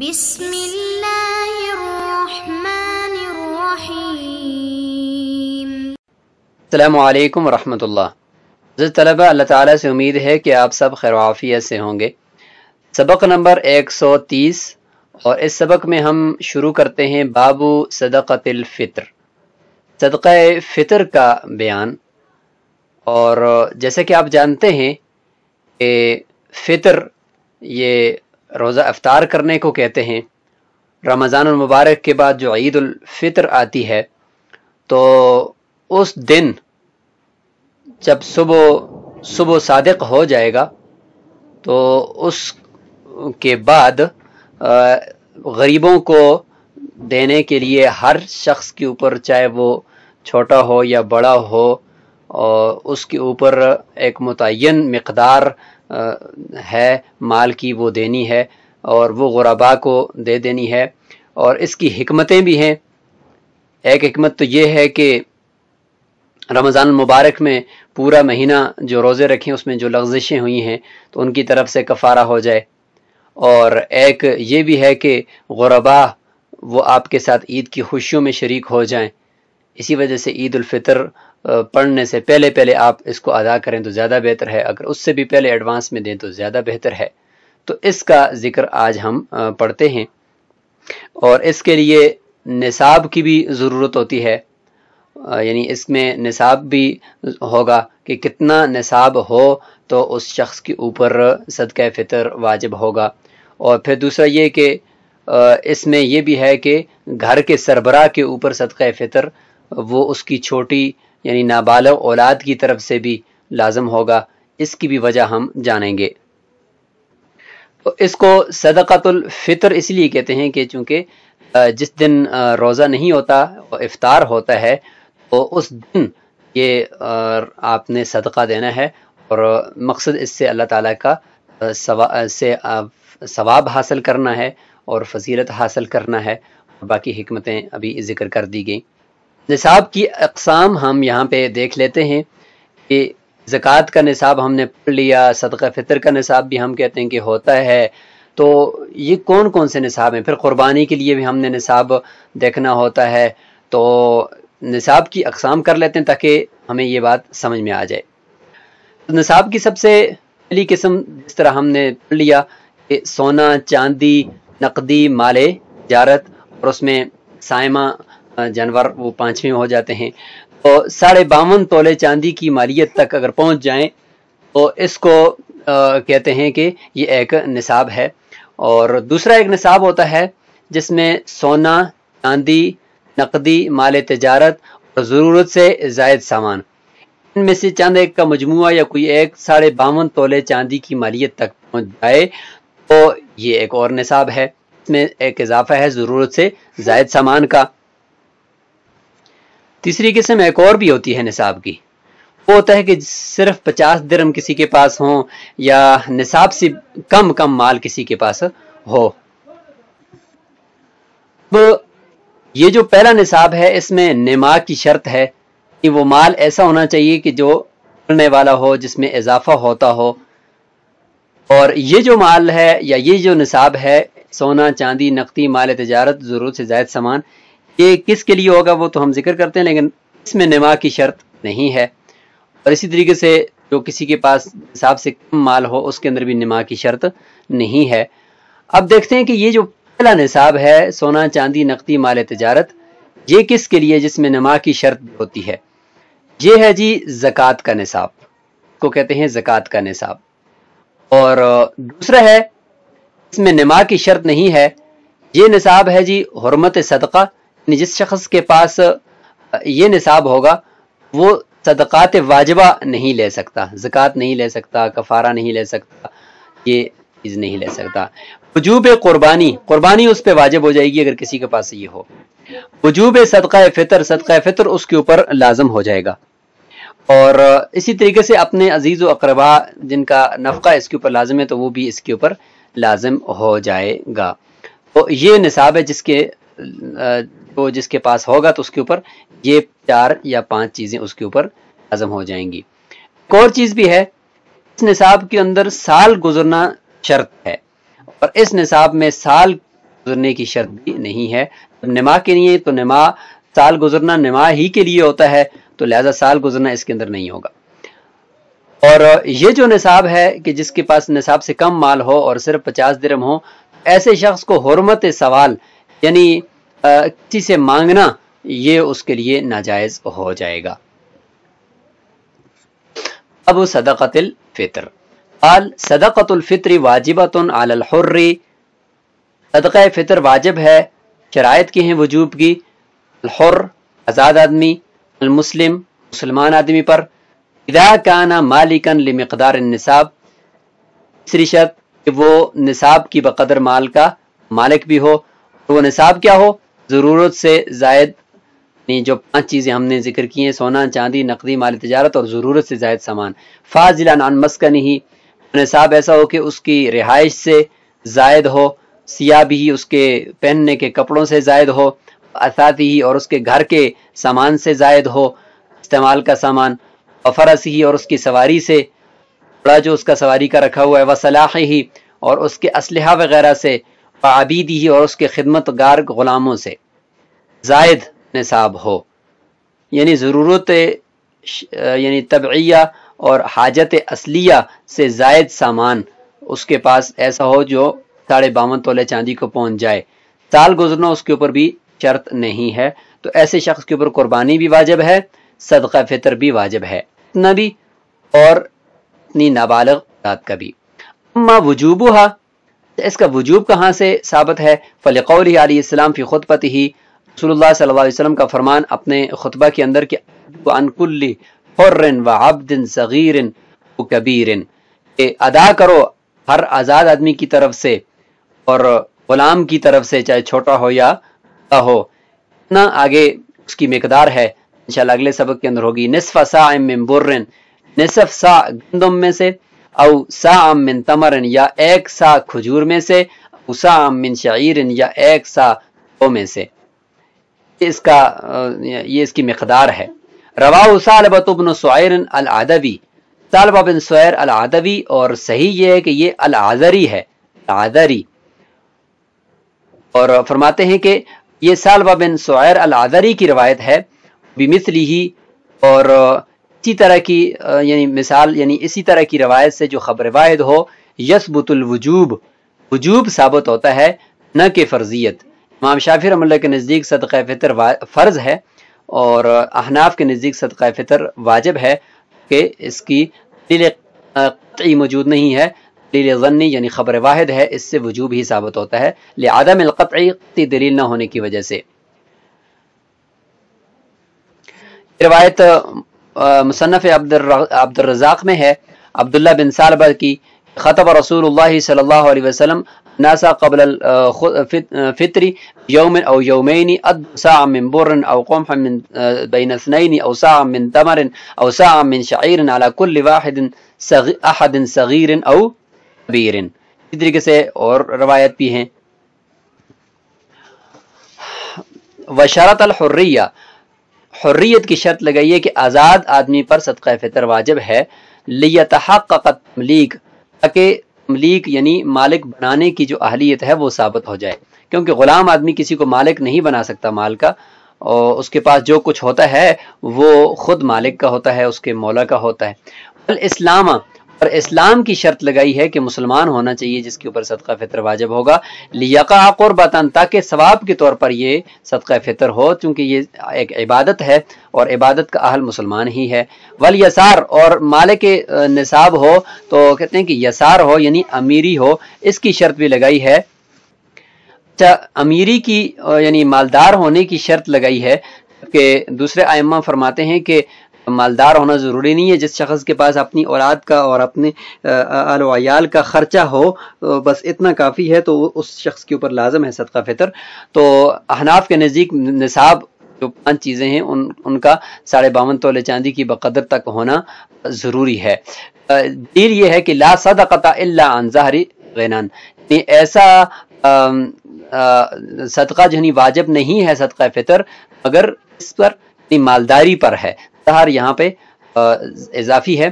بسم الله الرحمن الرحيم السلام عليكم ورحمة الله तलबा अल्लाह ताला से उम्मीद है कि आप सब खैरवाफियत से होंगे सबक नंबर 130 और इस सबक में हम शुरू करते हैं बाबू फितर सदक़ फ़ितर का बयान और जैसे कि आप जानते हैं कि फ़ितर ये रोज़ा अफ्तार करने को कहते हैं रमज़ान मुबारक के बाद जो ईद फ़ितर आती है तो उस दिन जब सुबह सुबह सदक हो जाएगा तो उस के बाद गरीबों को देने के लिए हर शख्स के ऊपर चाहे वो छोटा हो या बड़ा हो और उसके ऊपर एक मुतन मकदार है माल की वो देनी है और वो गुरबा को दे देनी है और इसकी हमतें भी हैं एक हमत तो ये है कि रमज़ान मुबारक में पूरा महीना जो रोज़े रखें उसमें जो लफ्जिशें हुई हैं तो उनकी तरफ से कफ़ारा हो जाए और एक ये भी है कि गुरबा वो आपके साथ ईद की खुशियों में शरीक हो जाएं इसी वजह से ईद उलफ़ितर पढ़ने से पहले पहले आप इसको अदा करें तो ज़्यादा बेहतर है अगर उससे भी पहले एडवांस में दें तो ज़्यादा बेहतर है तो इसका ज़िक्र आज हम पढ़ते हैं और इसके लिए निसाब की भी ज़रूरत होती है यानी इसमें निसाब भी होगा कि कितना निसाब हो तो उस शख्स के ऊपर सदक़ फितर वाजिब होगा और फिर दूसरा ये कि इसमें यह भी है कि घर के सरबरा के ऊपर सदक़ फितर वो उसकी छोटी यानी नाबालग औलाद की तरफ से भी लाजम होगा इसकी भी वजह हम जानेंगे तो इसको सदक़तुल्फ़ितर इसलिए कहते हैं कि चूँकि जिस दिन रोज़ा नहीं होता इफ्तार होता है तो उस दिन ये आपने सदका देना है और मकसद इससे अल्लाह ताला का से सवाब हासिल करना है और फजीलत हासिल करना है बाकी हमतें अभी ज़िक्र कर दी गई निसाब की अकसाम हम यहाँ पे देख लेते हैं कि ज़क़़त का निसाब हमने पढ़ लिया सदक फितर का निसाब भी हम कहते हैं कि होता है तो ये कौन कौन से निसाब हैं फिर क़ुरबानी के लिए भी हमने निसाब देखना होता है तो निसाब की अकसाम कर लेते हैं ताकि हमें ये बात समझ में आ जाए तो निसाब की सबसे पहली किस्म जिस तरह हमने पढ़ लिया कि सोना चांदी नकदी माले जारत और उसमें साइमा जानवर वो पांचवें हो जाते हैं तो साढ़े बावन तोले चांदी की मालियत तक अगर पहुंच जाए तो इसको आ, कहते हैं कि ये एक निसाब है और दूसरा एक निसाब होता है जिसमें सोना चांदी नकदी माल तजारत और ज़रूरत से जायद सामान इनमें से चंद एक का मजमु या कोई एक साढ़े बावन तोले चांदी की मालियत तक पहुँच जाए तो ये एक और निसाब है इसमें एक इजाफा है ज़रूरत से जायद सामान का तीसरी किस्म एक और भी होती है निसाब की वो होता है कि सिर्फ पचास दरम किसी के पास हो या निसाब से कम कम माल किसी के पास हो तो ये जो पहला निसाब है इसमें निमा की शर्त है कि वो माल ऐसा होना चाहिए कि जो पढ़ने वाला हो जिसमें इजाफा होता हो और ये जो माल है या ये जो निसाब है सोना चांदी नकदी माल तजारत ज़रूरत से जायद सामान ये किसके लिए होगा वो तो हम जिक्र करते हैं लेकिन इसमें नमा की शर्त नहीं है और इसी तरीके से जो किसी के पास हिसाब से कम माल हो उसके अंदर भी नमा की शर्त नहीं है अब देखते हैं कि ये जो पहला निसाब है सोना चांदी नकदी माल तजारत ये किसके लिए जिसमें नमा की शर्त होती है ये है जी जक़ात का निसाब को कहते हैं जक़ात का निसाब और दूसरा है इसमें नमा की शर्त नहीं है ये निसाब है जी हरमत सदका यानी जिस शख्स के पास ये निसाब होगा वो सदक़ात वाजबा नहीं ले सकता ज़क़़त नहीं ले सकता कफ़ारा नहीं ले सकता ये चीज़ नहीं ले सकता वजूब कुर्बानी कुर्बानी उस पर वाजब हो जाएगी अगर किसी के पास ये हो वजूब सदक़ा फ़ितर सदक़ा फ़ितर उसके ऊपर लाजम हो जाएगा और इसी तरीके से अपने अजीज़ अकरबा जिनका नफका इसके ऊपर लाजम है तो वो भी इसके ऊपर लाजम हो जाएगा तो ये निसाब है जिसके को जिसके पास होगा तो उसके ऊपर ये चार या पांच चीज़ें उसके ऊपर हजम हो जाएंगी एक और चीज़ भी है इस निसाब के अंदर साल गुजरना शर्त है और इस निसाब में साल गुजरने की शर्त भी नहीं है जब नमा के लिए तो नमा साल गुजरना नमा ही के लिए होता है तो लिहाजा साल गुजरना इसके अंदर नहीं होगा और ये जो निसाब है कि जिसके पास निसाब से कम माल हो और सिर्फ पचास दिरम हो ऐसे शख्स को हरमत सवाल यानी किसी से मांगना ये उसके लिए नाजायज हो जाएगा अब सदक़तल फितर आल सदक़तुल फितरी वाजिबतन आलहर्री सदक़ फितर वाजिब है शरात की है वजूब की हर आज़ाद आदमी अलमुसलिम मुसलमान आदमी पर इदा काना मालिकन लिमकदार नसाब तीसरी शर्त वो निसाब की बकदर माल का मालिक भी हो तो वो निसाब क्या हो ज़रूरत से जायद नहीं जो पांच चीज़ें हमने जिक्र की हैं सोना चांदी नकदी माल तजारत और ज़रूरत से जायद सामान फाजिला नान मस्कन ही नसाब ऐसा हो कि उसकी रिहाइश से जायद हो सिया भी उसके पहनने के कपड़ों से जायद हो असाती ही और उसके घर के सामान से जायद हो इस्तेमाल का सामान फरस ही और उसकी सवारी से बड़ा जो उसका सवारी का रखा हुआ है वह सलाह ही और उसके असलह वगैरह से आबीदी ही और उसके खिदमत गार ग़ुलामों से जायद निसाब हो यानी ज़रूरत यानी तबिया और हाजत असलिया से जायद सामान उसके पास ऐसा हो जो साढ़े बावन तोले चांदी को पहुंच जाए साल गुजरना उसके ऊपर भी शर्त नहीं है तो ऐसे शख्स के ऊपर कुर्बानी भी वाजिब है सदका फितर भी वाजिब है नबी और अपनी नाबालग का भी अम्मा वजूबा तो इसका वजूब कहाँ से साबित है फ़लकौल आलाम फ़ी खुतबत ही रसोल्लाम का फरमान अपने खुतबा के अंदर के अनकुल्ली व आबदिन सगीरन कबीरन अदा करो हर आज़ाद आदमी की तरफ से और ग़ुलाम की तरफ से चाहे छोटा हो या हो इतना आगे उसकी मकदार है इंशाल्लाह अगले सबक के अंदर होगी निसफ़ सा बुर्रन नसफ़ सा गंदम में से औ साम मिन तमरन या एक सा खजूर में से उसाम मिन शाइरन या एक सा तो में से इसका ये इसकी मकदार है रवा सालबतुबन शायर अलादवी तालबा बिन अल आदवी और सही ये है कि ये अल आदरी है आदरी और फरमाते हैं कि ये सालबा बिन अल आदरी की रवायत है बिमिसली ही और इसी तरह की यानी मिसाल यानी इसी तरह की रवायत से जो खबर वायद हो यसबुतुल वजूब वजूब साबित होता है न कि फ़र्जियत इमाम शाफी रमल्ला के नज़दीक सदक़ फ़ितर फ़र्ज़ है और अहनाफ के नज़दीक सदक़ फ़ितर वाजब है कि इसकी दिल कतई मौजूद नहीं है दलील ज़न्नी यानी ख़बर वाहिद है इससे वजूब ही साबित होता है लिहादम कतई दलील न होने की वजह से रवायत مصنف عبد الرزاق میں ہے عبداللہ بن سالبہ کی خطب رسول اللہ صلی اللہ علیہ وسلم ناسا قبل فطری يوم او يومين اد ساع من بر او قمح من بین اثنین او ساعة من دمر او ساعة من شعير على كل واحد احد صغير او بیر اس طریقے اور روایت بھی ہیں وشارت الحرية हुर्रियत की शर्त लगाइए कि आज़ाद आदमी पर सदका फितर वाजिब है लियतहक़त तमलीक ताकि तमलीक यानी मालिक बनाने की जो अहलियत है वो साबित हो जाए क्योंकि ग़ुलाम आदमी किसी को मालिक नहीं बना सकता माल का और उसके पास जो कुछ होता है वो खुद मालिक का होता है उसके मौला का होता है इस्लाम पर इस्लाम की शर्त लगाई है कि मुसलमान होना चाहिए जिसके ऊपर सदका फितर वाजिब होगा लियाका और बतान ताकि सवाब के तौर पर यह सदका फितर हो चूंकि ये एक इबादत है और इबादत का अहल मुसलमान ही है वल यसार और माले के निसाब हो तो कहते हैं कि यसार हो यानी अमीरी हो इसकी शर्त भी लगाई है अच्छा अमीरी की यानी मालदार होने की शर्त लगाई है कि दूसरे आयमा फरमाते हैं कि मालदार होना ज़रूरी नहीं है जिस शख्स के पास अपनी औलाद का और अपने आलोयाल का ख़र्चा हो बस इतना काफ़ी है तो उस शख्स के ऊपर लाजम है सदका फितर तो अहनाफ के नज़दीक निसाब जो पांच चीज़ें हैं उन उनका साढ़े बावन तोले चांदी की बकदर तक होना ज़रूरी है दील यह है कि ला सदकता अनजहरी गैनान ऐसा सदका जो वाजिब नहीं है सदका फितर अगर इस पर मालदारी पर है इजहार यहाँ पे इजाफी है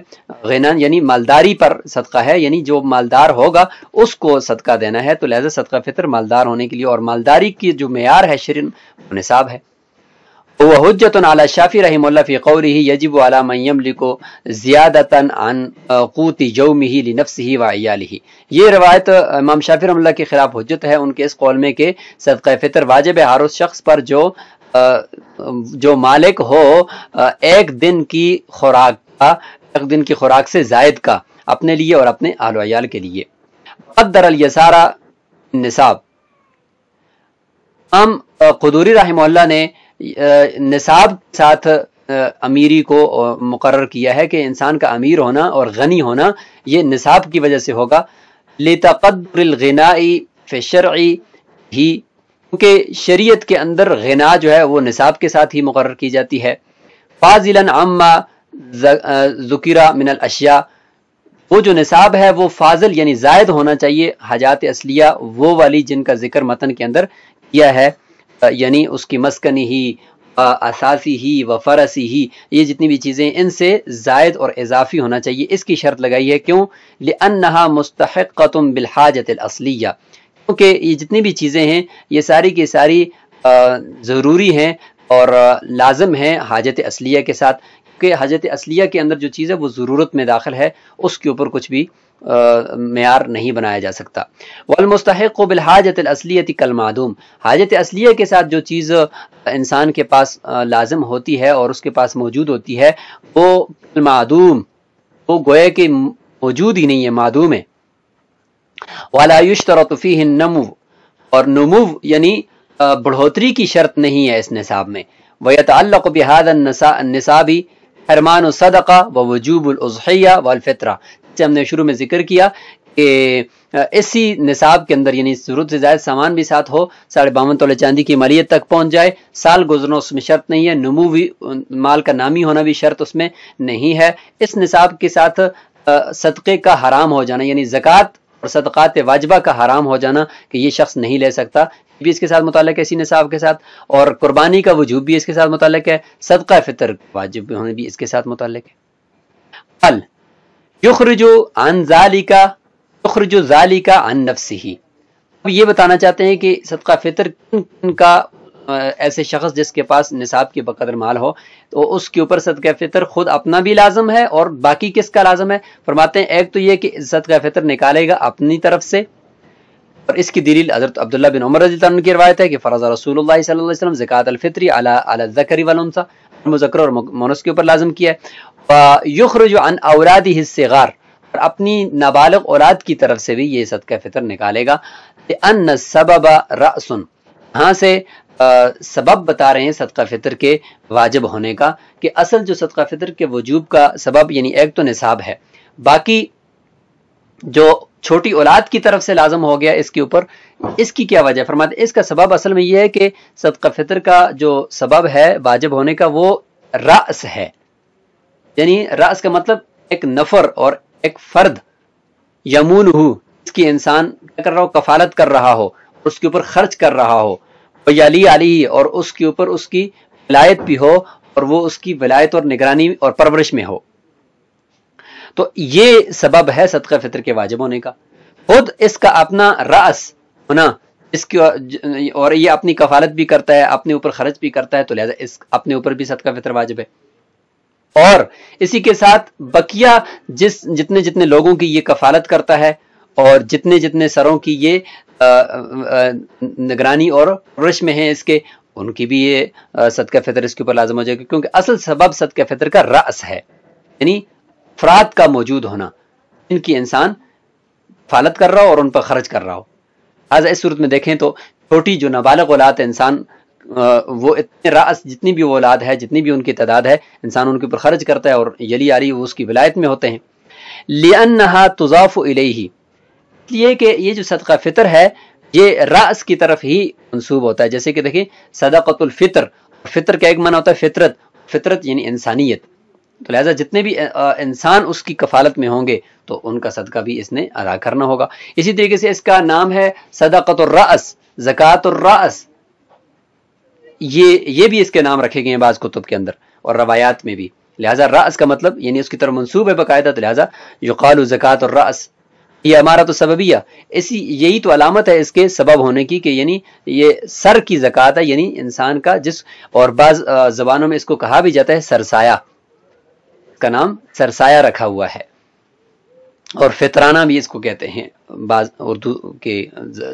गैनान यानी मालदारी पर सदका है यानी जो मालदार होगा उसको सदका देना है तो लिहाजा सदका फितर मालदार होने के लिए और मालदारी की जो मैार है शरीन निसाब है वह हजत अला शाफी रही कौरी ही यजब अला मैम लिको ज़्यादता अन कूती जवमी ही लिनफ्स ही वायाली ये रवायत इमाम शाफी रमल्ला के ख़िलाफ़ हजत है उनके इस कौल में के सदक़ फ़ितर वाजब उस शख्स पर जो जो मालिक हो एक दिन की खुराक का एक दिन की खुराक से जायद का अपने लिए और अपने आलोयाल के लिए कदर यसारा निसाब हम ने निसाब के साथ अमीरी को मुकर किया है कि इंसान का अमीर होना और गनी होना ये निसाब की वजह से होगा लेतकदरगनाई फ़िशर ही क्योंकि शरीयत के अंदर गना जो है वो निसाब के साथ ही मुकर की जाती है फाजिलन अम्मा जुकीरा मिनल अशिया वो जो निसाब है वो फाजिल यानी जायद होना चाहिए हजात असलिया वो वाली जिनका जिक्र मतन के अंदर किया है यानी उसकी मस्कनी ही असासी ही व फरसी ही ये जितनी भी चीज़ें इनसे जायद और इजाफी होना चाहिए इसकी शर्त लगाई है क्यों लिअन्ना मुस्तक तुम बिलहाजत असलिया क्योंकि ये जितनी भी चीज़ें हैं ये सारी की सारी ज़रूरी हैं और लाजम है हाजत असलिया के साथ क्योंकि हाजत असलिया के अंदर जो चीज़ है वो ज़रूरत में दाखिल है उसके ऊपर कुछ भी मैार नहीं बनाया जा सकता वलमस्तक बिल हाजत असलियत कल मदूम हाजत असलिया के साथ जो चीज़ इंसान के पास लाजम होती है और उसके पास मौजूद होती है वो कल मदूम वो गोया के मौजूद ही नहीं है मदूम है वालायुश तरतफ़ी नमु और नमुव यानी बढ़ोतरी की शर्त नहीं है इस नसाब में वयतल्लक बिहाद हरमान सदक़ा व वजूबुलजहिया वालफ़ितरा हमने शुरू में ज़िक्र किया कि इसी निसाब के अंदर यानी ज़रूरत से ज़्यादा सामान भी साथ हो साढ़े बावन तोले चांदी की मालियत तक पहुंच जाए साल गुजरना उसमें शर्त नहीं है नमू भी माल का नामी होना भी शर्त उसमें नहीं है इस निसाब के साथ सदक़े का हराम हो जाना यानी ज़क़़त और सदक़ात वाजबा का हराम हो जाना कि ये शख्स नहीं ले सकता भी इसके साथ मुतल है इसी नसाब के साथ और कुर्बानी का वजूब भी इसके साथ मुतल है सदका फितर वाजिब होने भी इसके साथ मुतल है अल युखरजो अन जालिका युखरजो जालिका अन नफसी अब ये बताना चाहते हैं कि सदका फितर किन किन का ऐसे शख्स जिसके पास निसाब की बकदर माल हो तो उसके ऊपर सदका फितर खुद अपना भी लाजम है और बाकी किसका लाजम है फरमाते हैं एक तो ये कि सदका फितर निकालेगा अपनी तरफ से और इसकी दलील हजरत अब्दुल्ला बिन उमर रजी की रवायत है कि फ़रज़ रसूल वसल्लम ज़क़़त अलफ़ित्री अलज़करी वलमसा मुजक्र और मोनस के ऊपर लाजम किया है युखरज अन औलाद हिस्सेगार और अपनी नाबालग औलाद की तरफ से भी ये सदका फितर निकालेगा अन सबबा रसन यहाँ से सबब बता रहे हैं सदका फितर के वाजिब होने का कि असल जो सदका फितर के वजूब का सबब यानी एक तो निसाब है बाकी जो छोटी औलाद की तरफ से लाजम हो गया इसके ऊपर इसकी क्या वजह फरमाते इसका सबब असल में यह है कि सदका फितर का जो सबब है वाजिब होने का वो रास है यानी रास का मतलब एक नफर और एक फर्द यमून हु इसकी इंसान क्या कर रहा हो कफालत कर रहा हो उसके ऊपर खर्च कर रहा हो वली अली और उसके ऊपर उसकी विलायत भी हो और वो उसकी विलायत और निगरानी और परवरिश में हो तो ये सबब है सदका फितर के वाजिब होने का खुद इसका अपना रास होना इसकी और ये अपनी कफालत भी करता है अपने ऊपर खर्च भी करता है तो लिहाजा इस अपने ऊपर भी सदका फितर वाजिब है और इसी के साथ बकिया जिस जितने जितने लोगों की ये कफालत करता है और जितने जितने सरों की ये निगरानी और रश में है इसके उनकी भी ये का फितर इसके ऊपर लाजम हो जाएगी क्योंकि असल सबब का फितर का रस है यानी अफराद का मौजूद होना इनकी इंसान फालत कर रहा हो और उन पर खर्च कर रहा हो आज इस सूरत में देखें तो छोटी जो नाबालग औलाद इंसान वो इतने रास जितनी भी औलाद है जितनी भी उनकी तादाद है इंसान उनके ऊपर खर्च करता है और यली आ रही वो उसकी विलायत में होते हैं लिया तुजाफ़ ही इसलिए कि ये जो सदका फितर है ये रास की तरफ ही मनसूब होता है जैसे कि देखिए सदाकतुल फितर का एक माना होता है फितरत फितरत यानी इंसानियत तो लिहाजा जितने भी इंसान उसकी कफालत में होंगे तो उनका सदका भी इसने अदा करना होगा इसी तरीके से इसका नाम है सदाकतुर्रास रास ये ये भी इसके नाम रखे गए हैं बाज़ कुतुब के अंदर और रवायात में भी लिहाजा रास का मतलब यानी उसकी तरफ मनसूब है बाकायदा तो लिहाजा युकाल ज़क़़त और रास ये हमारा तो सबबिया इसी यही तो अलामत है इसके सबब होने की कि यानी ये सर की जक़ात है यानी इंसान का जिस और बाज़ ज़बानों में इसको कहा भी जाता है सरसाया का नाम सरसाया रखा हुआ है और फितराना भी इसको कहते हैं बाज उर्दू के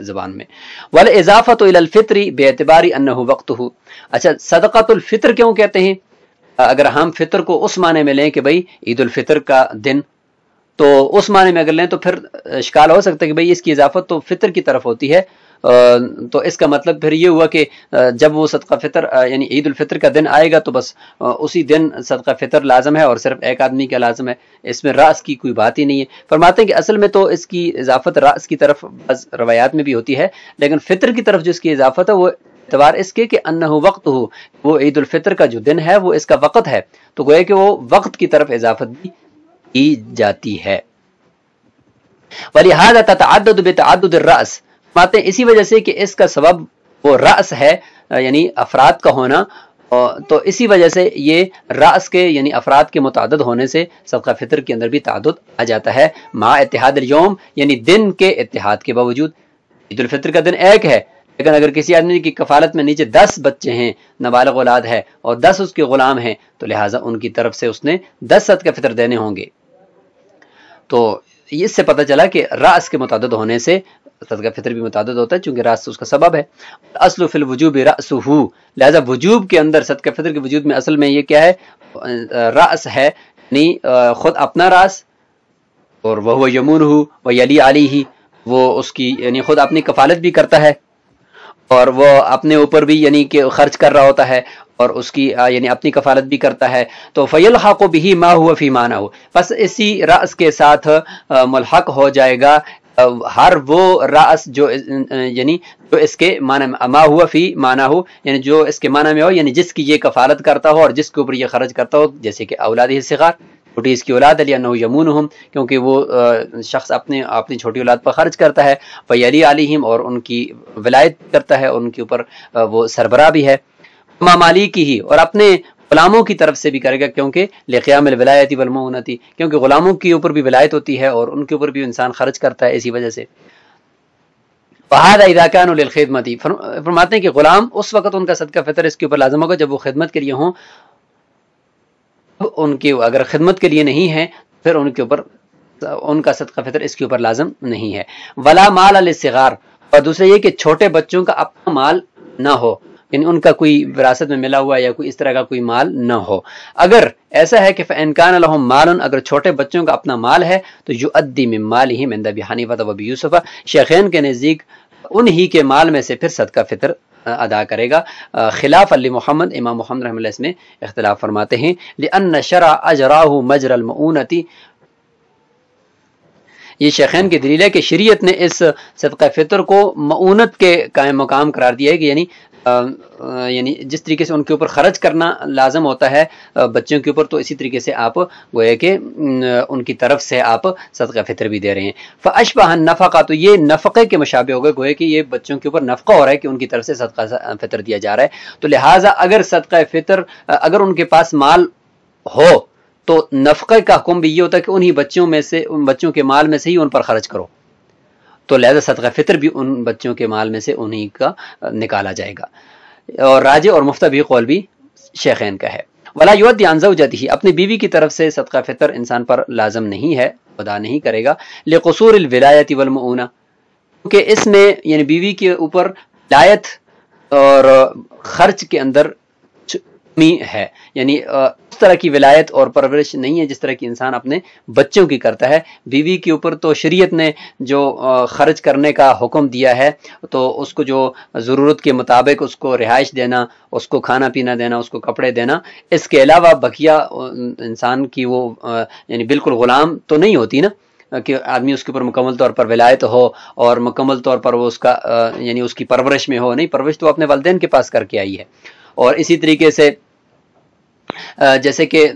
ज़बान में वाले इजाफा तो इलफ़ितरी बेतबारी अन्न वक्त हो अच्छा सदक़तुल्फ़ितर क्यों कहते हैं अगर हम फितर को उस माने में लें कि भाई ईद उल फितर का दिन तो उस माने में अगर लें तो फिर शिकाल हो सकता है कि भाई इसकी इजाफत तो फितर की तरफ होती है तो इसका मतलब फिर ये हुआ कि जब वो सदका फितर यानी ईद फितर का दिन आएगा तो बस उसी दिन सदका फितर लाजम है और सिर्फ एक आदमी का लाजम है इसमें रास की कोई बात ही नहीं है फरमाते हैं कि असल में तो इसकी इजाफत रास की तरफ रवायात में भी होती है लेकिन फितर की तरफ जो इसकी इजाफत है वो एतवार इसके कि अन्न वक्त हो वो ईद फितर का जो दिन है वो इसका वक़्त है तो गोया कि वो वक्त की तरफ इजाफत भी की जाती है वलिहाजा रस इसी वजह से कि इसका सबब वो रस है यानी अफराद का होना तो इसी वजह से ये रस के यानी अफराद के मुतद होने से सबका फितर के अंदर भी तद आ जाता है माँ इतिहाद योम यानी दिन के इतिहाद के बावजूद ईदालफ़ितर का दिन एक है लेकिन अगर किसी आदमी की कफालत में नीचे दस बच्चे हैं नाबालग औलाद है और दस उसके ग़ुलाम हैं तो लिहाजा उनकी तरफ से उसने दस सद का फितर देने होंगे तो इससे पता चला कि रास के मुतद होने से सदका फितर भी मुतद होता है चूंकि रास उसका सबब है असल फिल वजूब हु लिहाजा वजूब के अंदर सदका फितर के वजूद में असल में ये क्या है रास है यानी खुद अपना रास और वह यमून हु वह यली आली ही वो उसकी यानी खुद अपनी कफालत भी करता है और वो अपने ऊपर भी यानी कि खर्च कर रहा होता है और उसकी यानी अपनी कफालत भी करता है तो फ़ैल हक़ भी माँ हुआ फ़ी माना हो बस इसी रस के साथ मुलहक हो जाएगा हर वो रास जो यानी जो इसके माना में अमा हुआ फी माना हो यानी जो इसके माना में हो यानी जिसकी ये कफालत करता हो और जिसके ऊपर ये खर्च करता हो जैसे कि औलादी सिगार छोटी इसकी औलाद अली अन यमून हम क्योंकि वो शख्स अपने अपनी छोटी औलाद पर खर्च करता है वली आलिम और उनकी वलायत करता है उनके ऊपर वो सरबरा भी है मामाली की ही और अपने गुलामों की तरफ से भी करेगा क्योंकि लेकियाम वलायती वलमोनती क्योंकि गुलामों के ऊपर भी विलायत होती है और उनके ऊपर भी इंसान खर्च करता है इसी वजह से बहादा इदाकान खिदमती फरमाते हैं कि गुलाम उस वक्त उनका सदका फितर इसके ऊपर लाजम होगा जब वो खिदमत के लिए हों उनकी अगर खिदमत के लिए नहीं है फिर उनके ऊपर उनका सदका फितर इसके ऊपर लाजम नहीं है वला माल अलसगार और दूसरा ये कि छोटे बच्चों का अपना माल ना हो यानी उनका कोई विरासत में मिला हुआ या कोई इस तरह का कोई माल ना हो अगर ऐसा है कि फ़ैनकान लहम मालन अगर छोटे बच्चों का अपना माल है तो युद्दी में माल ही मंदा बिहानी वबी यूसुफ़ा शेखैन के नज़दीक उन्हीं के माल में से फिर सदका फितर अदा करेगा खिलाफ अली मोहम्मद इमाम मोहम्मद रहमल इसमें अख्तिलाफ़ फरमाते हैं लिअन शरा मजरल मऊनती ये शेखैन की दलील है कि शरीयत ने इस सदका फितर को मऊनत के कायम मकाम करार दिया है कि यानी यानी जिस तरीके से उनके ऊपर ख़र्च करना लाजम होता है बच्चों के ऊपर तो इसी तरीके से आप है कि उनकी तरफ से आप सदका फितर भी दे रहे हैं फ़श बहन नफ़ा तो ये नफ़े के मुशाबे हो गए गोए कि ये बच्चों के ऊपर नफ़ा हो रहा है कि उनकी तरफ से सदका फितर दिया जा रहा है तो लिहाजा अगर सदका फितर अगर उनके पास माल हो तो नफ़े का हुक्म भी ये होता है कि उन्हीं बच्चों में से उन बच्चों के माल में से ही उन पर खर्च करो तो लहजा सदका फितर भी उन बच्चों के माल में से उन्हीं का निकाला जाएगा और राजे और मुफ्ता भी कौल भी शेखैन का है वाला युवत ही अपनी बीवी की तरफ से सदका फितर इंसान पर लाजम नहीं है खुदा नहीं करेगा लेकसूर विलायती वलमूना क्योंकि इसमें यानी बीवी के ऊपर लायत और खर्च के अंदर कमी है यानी उस तरह की विलायत और परवरिश नहीं है जिस तरह की इंसान अपने बच्चों की करता है बीवी के ऊपर तो शरीयत ने जो खर्च करने का हुक्म दिया है तो उसको जो ज़रूरत के मुताबिक उसको रिहाइश देना उसको खाना पीना देना उसको कपड़े देना इसके अलावा बकिया इंसान की वो यानी बिल्कुल ग़ुलाम तो नहीं होती ना कि आदमी उसके ऊपर मुकम्मल तौर पर विलायत हो और मुकम्मल तौर पर वो उसका यानी उसकी परवरिश में हो नहीं परवरिश तो अपने वालदेन के पास करके आई है और इसी तरीके से जैसे कि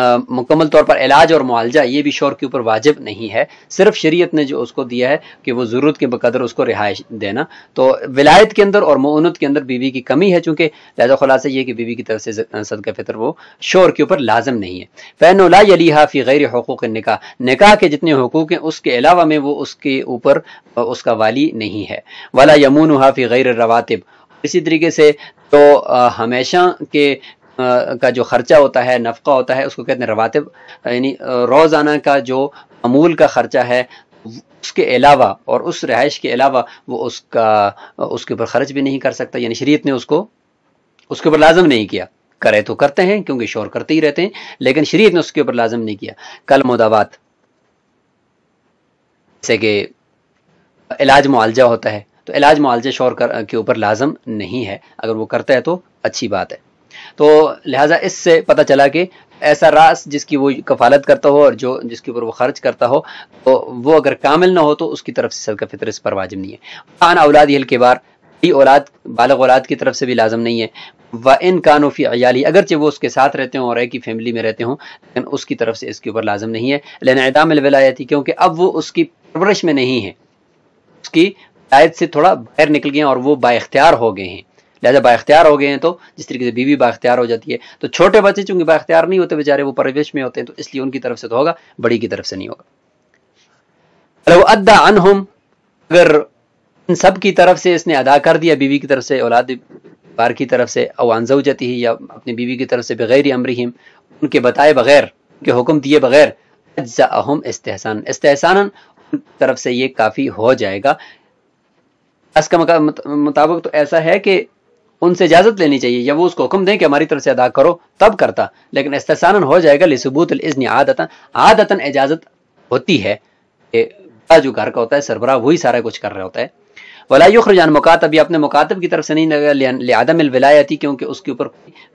मुकम्मल तौर पर इलाज और मुआलजा ये भी शोर के ऊपर वाजिब नहीं है सिर्फ शरीयत ने जो उसको दिया है कि वो ज़रूरत के बकदर उसको रिहाइश देना तो विलायत के अंदर और मऊनत के अंदर बीवी की कमी है चूँकि लहजा खुलासा यह कि बीवी की तरफ से सदका फितर वो शोर के ऊपर लाजम नहीं है फैन यली हाफ़ी गैर हकूक़ निका निका के जितने हकूक़ हैं उसके अलावा में वो उसके ऊपर उसका वाली नहीं है वाला यमून हाफ़ी गैर रवातब इसी तरीके से तो आ, हमेशा के आ, का जो ख़र्चा होता है नफका होता है उसको कहते हैं रवातब यानी रोज़ाना का जो अमूल का ख़र्चा है उसके अलावा और उस रहाइश के अलावा वो उसका उसके ऊपर खर्च भी नहीं कर सकता यानी शरीयत ने उसको उसके ऊपर लाजम नहीं किया करे तो करते हैं क्योंकि शोर करते ही रहते हैं लेकिन शरीयत ने उसके ऊपर लाजम नहीं किया कल मुदावात जैसे कि इलाज मुआवजा होता है तो इलाज मुआवजे शोर कर, के ऊपर लाजम नहीं है अगर वो करता है तो अच्छी बात है तो लिहाजा इससे पता चला कि ऐसा रास जिसकी वो कफालत करता हो और जो जिसके ऊपर वो खर्च करता हो तो वो अगर कामिल ना हो तो उसकी तरफ से सदका फितर इस पर वाजिब नहीं है खान औलाद हिल के बार बड़ी औलाद बालग औलाद की तरफ से भी लाजम नहीं है व इन कानूफ़ी अयाली अगरचे वो उसके साथ रहते हों और एक ही फैमिली में रहते हों लेकिन उसकी तरफ से इसके ऊपर लाजम नहीं है लेना इदाम थी क्योंकि अब वो उसकी परवरिश में नहीं है उसकी हिदायत से थोड़ा बाहर निकल गए और वो बाख्तियार हो गए हैं लिहाजा बाख्तियार हो गए हैं तो जिस तरीके से बीवी बाख्तियार हो जाती है तो छोटे बच्चे चूंकि बाख्तियार नहीं होते बेचारे वो परवेश में होते हैं तो इसलिए उनकी तरफ से तो होगा बड़ी की तरफ से नहीं होगा अदा अनहुम अगर इन सब की तरफ से इसने अदा कर दिया बीवी की तरफ से औलाद बार की तरफ से अवानजा जाती है या अपनी बीवी की तरफ से बगैर ही अमरहीम उनके बताए बगैर उनके हुक्म दिए बगैर अज्जा अहम इस्तेहसान इस्तेहसान तरफ से ये काफ़ी हो जाएगा अस का मुताबिक तो ऐसा है कि उनसे इजाज़त लेनी चाहिए या वो उसको हुक्म दें कि हमारी तरफ से अदा करो तब करता लेकिन इस्तान हो जाएगा लिसबूत आदतन आदतन इजाज़त होती है जो घर का होता है सरबरा वही सारा कुछ कर रहा होता है वलायुखरजान मुकातब अभी अपने मुकातब की तरफ से नहीं लगा लियादम विलायती क्योंकि उसके ऊपर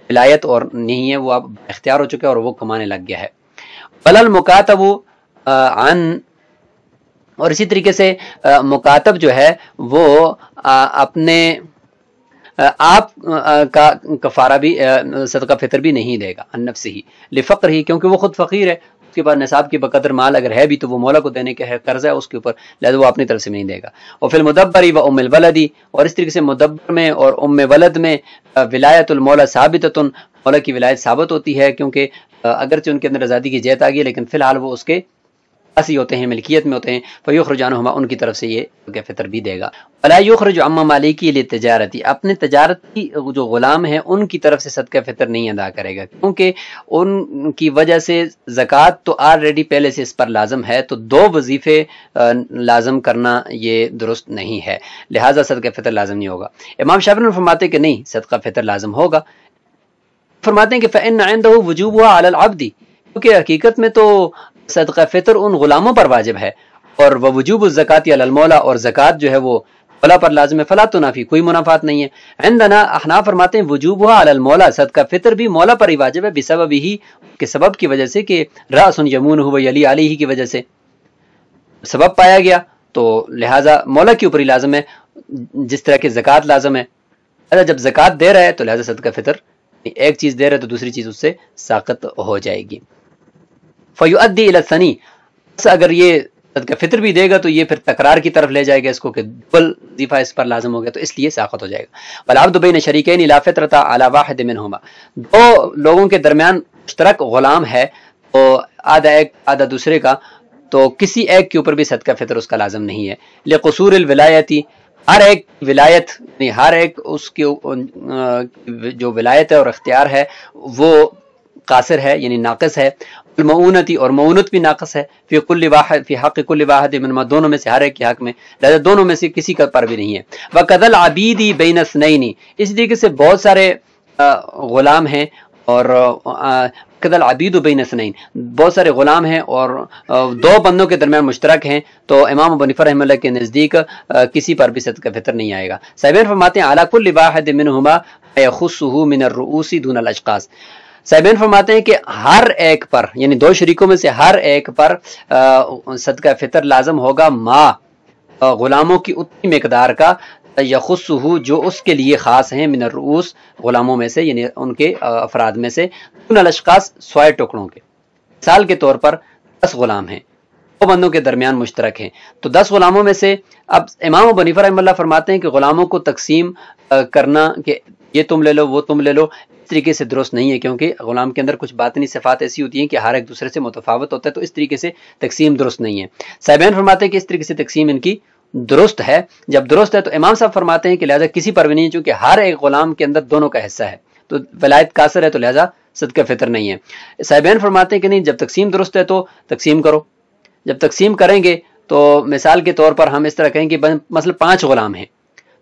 विलायत और नहीं है वो अब इख्तियार हो चुका है और वो कमाने लग गया है वलल मुकातब आन और इसी तरीके से मुकातब जो है वो आ, अपने आप का कफारा भी सदका फितर भी नहीं देगा अनब से ही लिफक ही क्योंकि वो खुद फ़कीर है उसके पास नसाब की बकदर माल अगर है भी तो वो मौला को देने का है कर्जा है उसके ऊपर लिहाजा वो अपनी तरफ से नहीं देगा और फिर मुदब्बरी व उम वलदी और इस तरीके से मुदब्बर में और उम वलद में विलायतुलमौला साबितन मौला की विलायत साबित होती है क्योंकि अगरचे उनके अंदर आज़ादी की जैत आ गई लेकिन फ़िलहाल वो उसके असी होते हैं मिल्कियत में होते हैं फ़युखरजान हमा उनकी तरफ से ये फितर भी देगा अलायुखरज अम्मा मालिकी लिए तजारती अपने तजारती जो ग़ुलाम है उनकी तरफ से सदका फितर नहीं अदा करेगा क्योंकि उनकी वजह से जक़ात तो ऑलरेडी पहले से इस पर लाजम है तो दो वजीफ़े लाजम करना ये दुरुस्त नहीं है लिहाजा सदका फितर लाजम नहीं होगा इमाम शाफर फरमाते कि नहीं सदका फितर लाजम होगा फरमाते हैं कि फ़ैन आइंदा वजूब हुआ अलआबदी क्योंकि हकीकत में तो सदक फितर उन गुलामों पर वाजिब है और वह वजूब ज़क़़त अलमौला और जक़ात जो है वो फला पर लाजम फला तो नाफी कोई मुनाफात नहीं है आइंदना अहना फरमाते हैं वजूब हुआ अलमौला सदका फितर भी मौला पर ही वाजिब है बेसबब ही के सबब की वजह से कि रासन यमून हुआ अली अली ही की वजह से सबब पाया गया तो लिहाजा मौला के ऊपर ही लाजम है जिस तरह के जक़ात लाजम है अगर जब जक़ात दे रहा है तो लिहाजा सदका फितर एक चीज़ दे रहा है तो दूसरी चीज़ उससे साकत हो जाएगी फ़युद्दी अगर ये फितर भी देगा तो ये फिर तकरार की तरफ ले जाएगा इसको कि डबल दीफा इस पर लाजम हो गया तो इसलिए साखत हो जाएगा बलाब दुबई शरीकन इलाफितरता अला वाहद मिन होमा दो लोगों के दरमियान मुश्तरक ग़ुलाम है तो आधा एक आधा दूसरे का तो किसी एक के ऊपर भी सदका फितर उसका लाजम नहीं है ले कसूर विलायती हर एक विलायत हर एक उसके जो विलायत है और अख्तियार है वो कासर है यानी नाकस है मऊनती और मऊनत भी नाकस है फिर कुल फिर हक कुल मनमा दोनों में से हर एक के हक में लहजा दोनों में से किसी का पर भी नहीं है वह कदल आबीदी बेनस नई इस तरीके से बहुत सारे गुलाम हैं और कदल आबीद बेनस नई बहुत सारे गुलाम हैं और दो बंदों के दरमियान मुश्तरक हैं तो इमाम बनिफर रहमल्ला के नज़दीक किसी पर भी सद का फितर नहीं आएगा साइबन फरमाते हैं अलाकुल वाहद मिन हुमा मिनर रूसी दून अशकास साइबेन फरमाते हैं कि हर एक पर यानी दो शरीकों में से हर एक पर सदका फितर लाजम होगा माँ गुलामों की उतनी मकदार का यखुस जो उसके लिए ख़ास हैं मिनरूस गुलामों में से यानी उनके अफराद में से उन अलशकास सोए टुकड़ों के मिसाल के तौर पर दस गुलाम हैं दो बंदों के दरमियान मुश्तरक हैं तो दस गुलामों में से अब इमाम बनीफर रहमल्ला फरमाते हैं कि गुलामों को तकसीम करना के ये तुम ले लो वो तुम ले लो इस तरीके से दुरुस्त नहीं है क्योंकि गुलाम के अंदर कुछ बातनी सिफात ऐसी होती हैं कि हर एक दूसरे से मुतफावत होता है तो इस तरीके से तकसीम दुरुस्त नहीं है साहबान फरमाते हैं कि इस तरीके से तकसीम इनकी दुरुस्त है जब दुरुस्त है तो इमाम साहब फरमाते हैं कि लिहाजा किसी पर भी नहीं चूंकि हर एक गुलाम के अंदर दोनों का हिस्सा है तो वलायत कासर है तो लिहाजा सदका फितर नहीं है साहबान फरमाते हैं कि नहीं जब तकसीम दुरुस्त है तो तकसीम करो जब तकसीम करेंगे तो मिसाल के तौर पर हम इस तरह कहेंगे कि मसल पाँच गुलाम हैं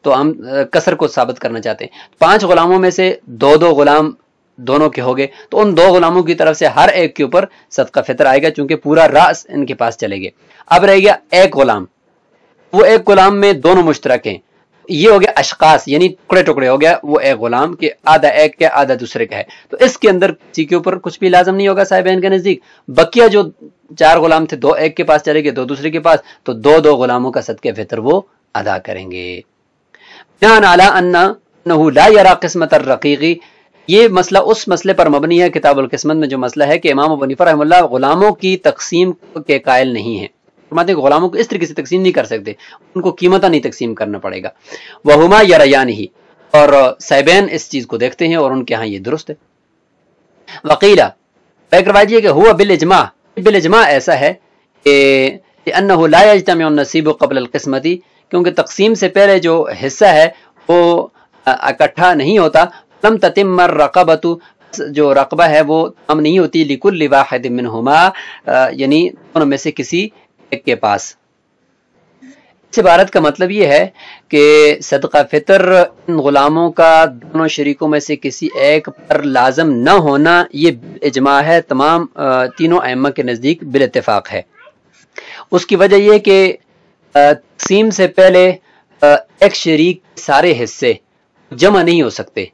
तो हम कसर को साबित करना चाहते हैं पांच गुलामों में से दो दो गुलाम दोनों के हो गए तो उन दो गुलामों की तरफ से हर एक के ऊपर सदका फितर आएगा क्योंकि पूरा रास इनके पास गए अब रह गया एक गुलाम वो एक गुलाम में दोनों मुश्तरक हैं ये हो गया अशकास यानी टुकड़े टुकड़े हो गया वो एक गुलाम के आधा एक का आधा दूसरे का है तो इसके अंदर किसी के ऊपर कुछ भी लाजम नहीं होगा साहिबान के नजदीक बकिया जो चार गुलाम थे दो एक के पास चले गए दो दूसरे के पास तो दो दो गुलामों का सदके फितर वो अदा करेंगे अला अन्ना ला यरा किस्मत रकीकी ये मसला उस मसले पर मबनी है किताबुल किस्मत में जो मसला है कि इमाम अबनीफा रहमल्ला गुलामों की तकसीम के कायल नहीं है फरमाते हैं गुलामों को इस तरीके से तकसीम नहीं कर सकते उनको कीमता नहीं तकसीम करना पड़ेगा वहुमा यरयान ही और सैबैन इस चीज़ को देखते हैं और उनके यहाँ ये दुरुस्त है वकीला बैकरवाजी कि हुआ बिल इजमा बिल इजमा ऐसा है कि अन्ना लाजतम नसीब कबल किस्मती क्योंकि तकसीम से पहले जो हिस्सा है वो इकट्ठा नहीं होता तम ततिमर रकबतु जो रकबा है वो तम नहीं होती लिकुल लिवाहिद हुमा यानी दोनों में से किसी एक के पास इस इबारत का मतलब ये है कि सदका फितर इन गुलामों का दोनों शरीकों में से किसी एक पर लाजम न होना ये इजमा है तमाम तीनों अम्मा के नज़दीक बिलतफाक़ है उसकी वजह यह कि तकसीम से पहले एक शरीक सारे हिस्से जमा नहीं हो सकते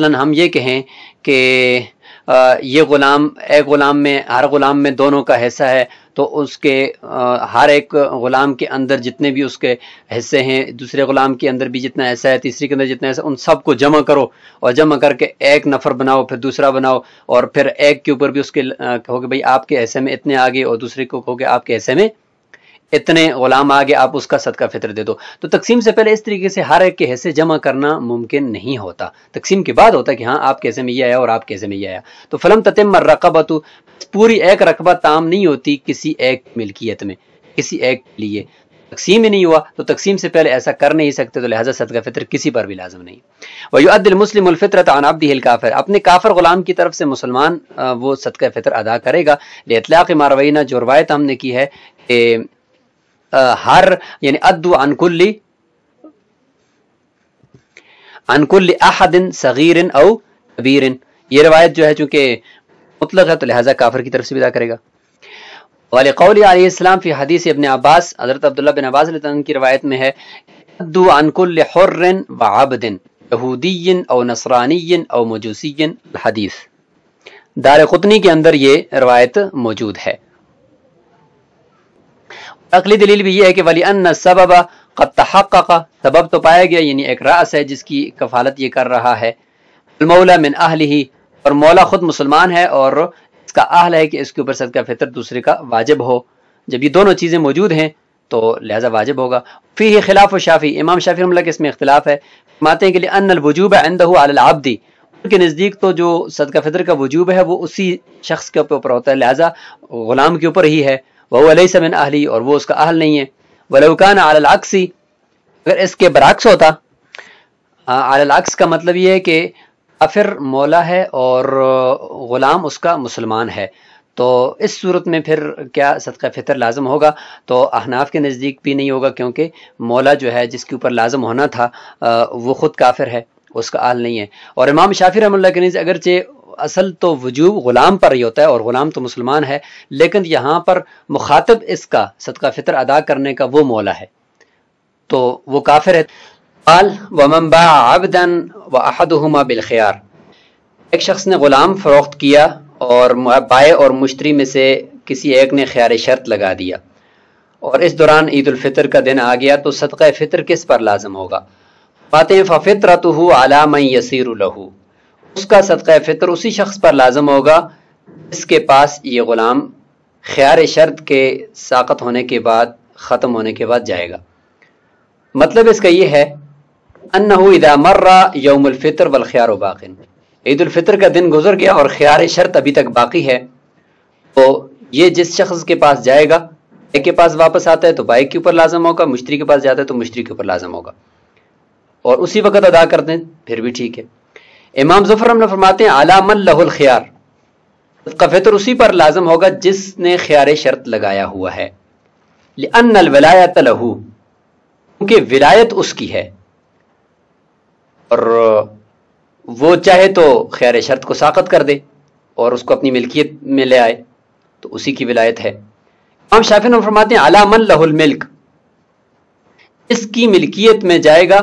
मसला हम ये कहें कि ये ग़ुलाम एक ग़ुलाम में हर ग़ुलाम में दोनों का हिस्सा है तो उसके हर एक ग़ुलाम के अंदर जितने भी उसके हिस्से हैं दूसरे ग़ुलाम के अंदर भी जितना हिस्सा है तीसरे के अंदर जितना हिस्सा उन सबको जमा करो और जमा करके एक नफर बनाओ फिर दूसरा बनाओ और फिर एक के ऊपर भी उसके कहो कि भाई आपके हिस्से में इतने आगे और दूसरे को कहो कि आपके हिस्से में इतने गुलाम आ गए आप उसका सदका फितर दे दो तो तकसीम से पहले इस तरीके से हर एक के हिस्से जमा करना मुमकिन नहीं होता तकसीम के बाद होता कि हाँ आप कैसे में ये आया और आप कैसे में ये आया तो फलम ततम तो पूरी एक रकबा ताम नहीं होती किसी एक मिल्कियत में किसी एक लिए तकसीम ही नहीं हुआ तो तकसीम से पहले ऐसा कर नहीं सकते तो लिहाजा सदका फितर किसी पर भी लाजम नहीं वहीदिल मुस्लिम उलफितरत अनाबदी काफिर अपने काफर गुलाम की तरफ से मुसलमान वो सदका फितर अदा करेगा लेतलाक मारवैना जो रवायत हमने की है हर यानी अद्व अनकुल्ली अनकुल्ली अहदिन सगीरन औ कबीरन ये रवायत जो है चूंकि मुतलक है तो लिहाजा काफर की तरफ से विदा करेगा वाले कौली कौलाम फ़ी हदीस अबन अब्बास हज़रत अब्दुल्ला बिन अब्बास की रवायत में है अद्दू अनकुल हुर्रन व आबदिन यहूदीन और नसरानियन और मजूसियन हदीस दार कुतनी के अंदर ये रवायत मौजूद है अकली दलील भी यह है कि वली अन सबब कब तहक़ सबब तो पाया गया यानी एक रास है जिसकी कफालत ये कर रहा है मौला मिन अहल ही और मौला ख़ुद मुसलमान है और इसका अहल है कि इसके ऊपर सदका फितर दूसरे का वाजिब हो जब ये दोनों चीज़ें मौजूद हैं तो लिहाजा वाजिब होगा फिर ही खिलाफ शाफ़ी इमाम शाफी हमला के इसमें इख्तलाफ है माते के लिए अन वजूब आबदी उनके नज़दीक तो जो सदका फितर का वजूब है वो उसी शख्स के ऊपर होता है लिहाजा ग़ुलाम के ऊपर ही है वह अलई समन आहली और वो उसका अहल नहीं है वलुकान आललाक्सी अगर इसके बरक्स होता आललाक्स का मतलब ये है कि अफिर मौला है और ग़ुलाम उसका मुसलमान है तो इस सूरत में फिर क्या सदका फितर लाजम होगा तो अहनाफ के नज़दीक भी नहीं होगा क्योंकि मौला जो है जिसके ऊपर लाजम होना था वो ख़ुद काफिर है उसका आल नहीं है और इमाम शाफी रमल के नज़ अगरचे असल तो वजूब ग़ुलाम पर ही होता है और ग़ुलाम तो मुसलमान है लेकिन यहाँ पर मुखातब इसका सदका फितर अदा करने का वो मौला है तो वो काफिर है व मम्बा आबदन व अहदहुमा बिलख्यार एक शख्स ने ग़ुलाम फ़रोख्त किया और बाय और मुश्तरी में से किसी एक ने ख्यार शर्त लगा दिया और इस दौरान ईदालफ़ितर का दिन आ गया तो सदका फ़ितर किस पर लाजम होगा बातें फ़ितरत आला मई यसीर लहू उसका सदका फितर उसी शख्स पर लाजम होगा जिसके पास ये ग़ुलाम ख्यार शर्त के साकत होने के बाद ख़त्म होने के बाद जाएगा मतलब इसका यह है मर्रा इदा मर्रा यौमफ़ितर वलख्यार बाकिन ईदालफ़ितर का दिन गुजर गया और ख्यार शर्त अभी तक बाकी है तो ये जिस शख्स के पास जाएगा बाइक के पास वापस आता है तो बाइक के ऊपर लाजम होगा मुश्तरी के पास जाता है तो मुश्तरी के ऊपर लाजम होगा और उसी वक्त अदा कर दें फिर भी ठीक है इमाम जफर हमने फरमाते हैं अलामन लहुल ख्यार का फितर उसी पर लाजम होगा जिसने ख्यार शर्त लगाया हुआ है अन लहू क्योंकि विलायत उसकी है और वो चाहे तो खैर शर्त को साखत कर दे और उसको अपनी मिल्कियत में ले आए तो उसी की विलायत है हम शाफिन फरमाते हैं अलामन लहुल मिल्क इसकी मिल्कियत में जाएगा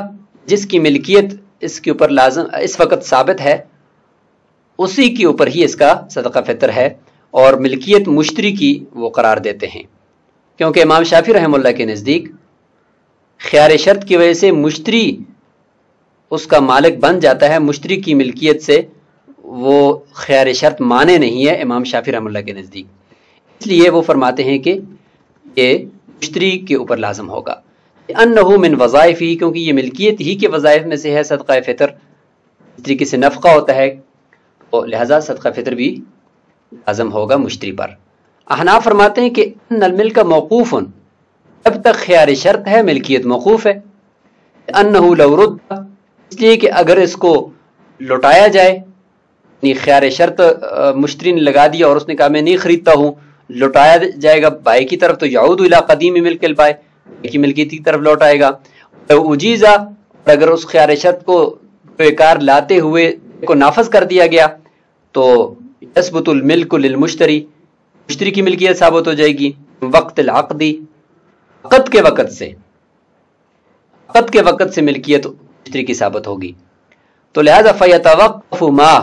जिसकी मिल्कियत इसके ऊपर लाजम इस वक्त साबित है उसी के ऊपर ही इसका सदका फितर है और मिल्कियत मुश्तरी की वो करार देते हैं क्योंकि इमाम शाफी रहमुल्ला के नज़दीक ख्यार शर्त की वजह से मुश्तरी उसका मालिक बन जाता है मुश्तरी की मिल्कियत से वो ख्यार शर्त माने नहीं है इमाम शाफी रहमुल्ला के नज़दीक इसलिए वो फरमाते हैं कि ये मुश्तरी के ऊपर लाजम होगा अन्नहू वज़ाइफ ही क्योंकि ये मिल्कियत ही के वज़ाइफ में से है सदक़ा फ़ितर इस तरीके से नफका होता है तो लिहाजा सदक़ा फ़ितर भी लाजम होगा मुश्तरी पर अहना फरमाते हैं कि नलमिल का मौकूफ़ उन जब तक ख्यार शर्त है मिल्कियत मौकूफ़ है अनहू लवरुद इसलिए कि अगर इसको लौटाया जाए ख्यार शर्त मुश्तरी ने लगा दिया और उसने कहा मैं नहीं ख़रीदता हूँ लौटाया जाएगा बाई की तरफ तो याऊद इला कदीम मिलकर बाय की मिल्कियत की तरफ लौट आएगा तो उजीजा और अगर उस ख्यार शर्त को बेकार लाते हुए को नाफज कर दिया गया तो यसबतुल मिल्कुलमुश्तरी मुश्तरी की मिल्कियत साबित हो जाएगी वक्त लाकदी अकद के वक़्त से अकद के वक़्त से मिल्कियत मुश्तरी की साबित होगी तो लिहाजा फैत मा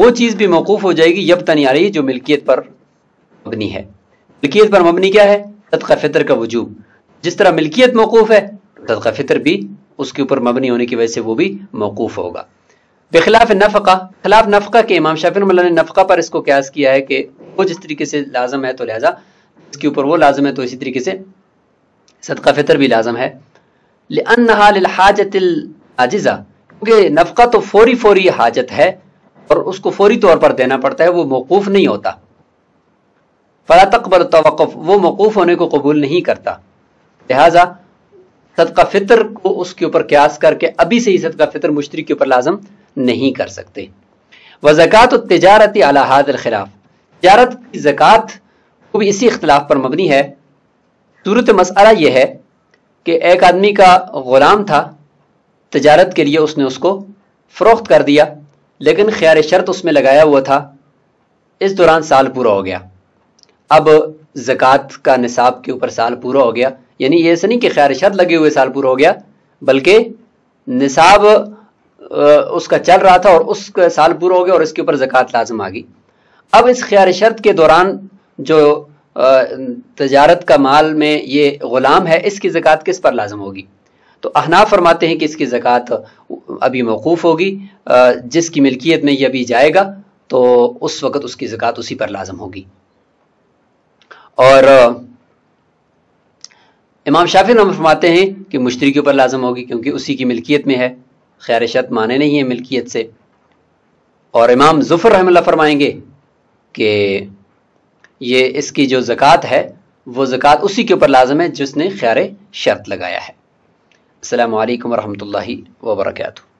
वो चीज़ भी मौकूफ़ हो जाएगी यब तनी आ रही जो मिल्कियत पर मबनी है मिल्कियत पर मबनी क्या है सदका फितर का वजूब जिस तरह मिल्कियत मौकूफ़ है सदका फितर भी उसके ऊपर मबनी होने की वजह से वो भी मौकूफ़ होगा बेखिलाफ नफका खिलाफ नफका के इमाम शाफिर मल्ला ने नफका पर इसको क्यास किया है कि वो जिस तरीके से लाजम है तो लिहाजा इसके ऊपर वो लाजम है तो इसी तरीके से सदका फितर भी लाजम है हाजतिल क्योंकि नफका तो फौरी फौरी हाजत है और उसको फौरी तौर पर देना पड़ता है वो मौकूफ़ नहीं होता फ़ला तकबर तवक़ वो मौकूफ़ होने को कबूल नहीं करता लिहाजा सदका फ़ितर को उसके ऊपर क्यास करके अभी से ही सदका फ़ितर मुश्तरी के ऊपर लाजम नहीं कर सकते व ज़क़़त तजारती हादर खिलाफ तजारत की जक़ात को भी इसी इख्तलाफ पर मबनी है सूरत मसला यह है कि एक आदमी का ग़ुलाम था तजारत के लिए उसने उसको फ़रोख्त कर दिया लेकिन ख्याल शर्त उसमें लगाया हुआ था इस दौरान साल पूरा हो गया अब ज़क़़त का निसाब के ऊपर साल पूरा हो गया यानी ये ऐसा नहीं कि खैर शर्त लगे हुए साल पूरा हो गया बल्कि निसाब उसका चल रहा था और उसका साल पूरा हो गया और इसके ऊपर जक़ात लाजम आ गई अब इस खैर शर्त के दौरान जो तजारत का माल में ये ग़ुलाम है इसकी जक़ात किस पर लाजम होगी तो अहना फरमाते हैं कि इसकी जक़ात अभी मौकूफ़ होगी जिसकी मिल्कियत में ये अभी जाएगा तो उस वक़्त उसकी जक़ात उसी पर लाजम होगी और इमाम शाफी नाम फरमाते हैं कि मुश्तरी के ऊपर लाजम होगी क्योंकि उसी की मिल्कियत में है खैर शत माने नहीं है मिल्कियत से और इमाम जुफ़र रहमल्ला फरमाएंगे कि ये इसकी जो ज़क़़त है वो ज़क़़त उसी के ऊपर लाजम है जिसने खैर शर्त लगाया है अल्लाम वरहमल वर्कू